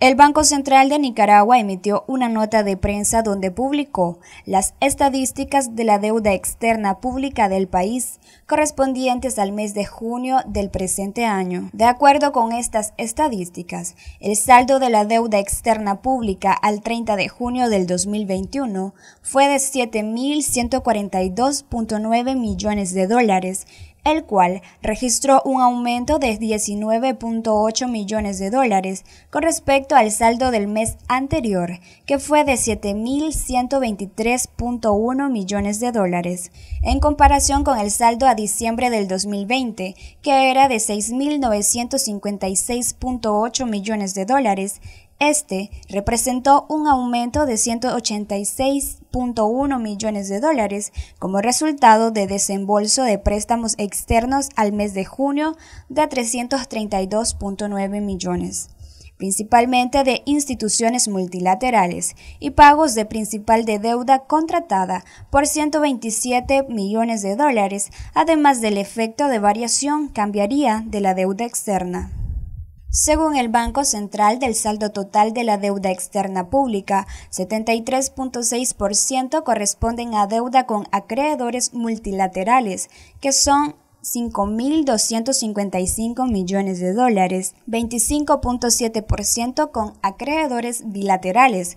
El Banco Central de Nicaragua emitió una nota de prensa donde publicó las estadísticas de la deuda externa pública del país correspondientes al mes de junio del presente año. De acuerdo con estas estadísticas, el saldo de la deuda externa pública al 30 de junio del 2021 fue de 7.142.9 millones de dólares, el cual registró un aumento de 19.8 millones de dólares con respecto al saldo del mes anterior, que fue de 7.123.1 millones de dólares, en comparación con el saldo a diciembre del 2020, que era de 6.956.8 millones de dólares este representó un aumento de 186.1 millones de dólares como resultado de desembolso de préstamos externos al mes de junio de 332.9 millones, principalmente de instituciones multilaterales, y pagos de principal de deuda contratada por 127 millones de dólares, además del efecto de variación cambiaría de la deuda externa. Según el Banco Central, del saldo total de la deuda externa pública, 73.6% corresponden a deuda con acreedores multilaterales, que son 5.255 millones de dólares, 25.7% con acreedores bilaterales,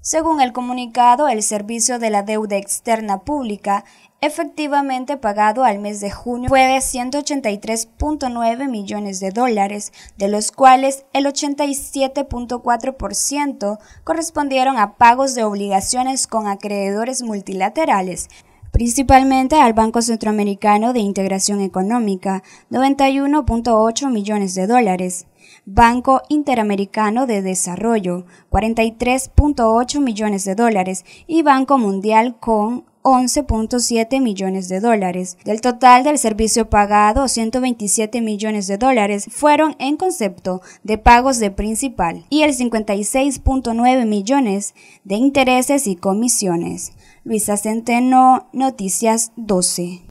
Según el comunicado, el servicio de la deuda externa pública efectivamente pagado al mes de junio fue de 183.9 millones de dólares, de los cuales el 87.4% correspondieron a pagos de obligaciones con acreedores multilaterales, principalmente al Banco Centroamericano de Integración Económica, 91.8 millones de dólares, Banco Interamericano de Desarrollo, 43.8 millones de dólares y Banco Mundial con 11.7 millones de dólares. Del total del servicio pagado, 127 millones de dólares fueron en concepto de pagos de principal y el 56.9 millones de intereses y comisiones. Luisa Centeno, Noticias 12.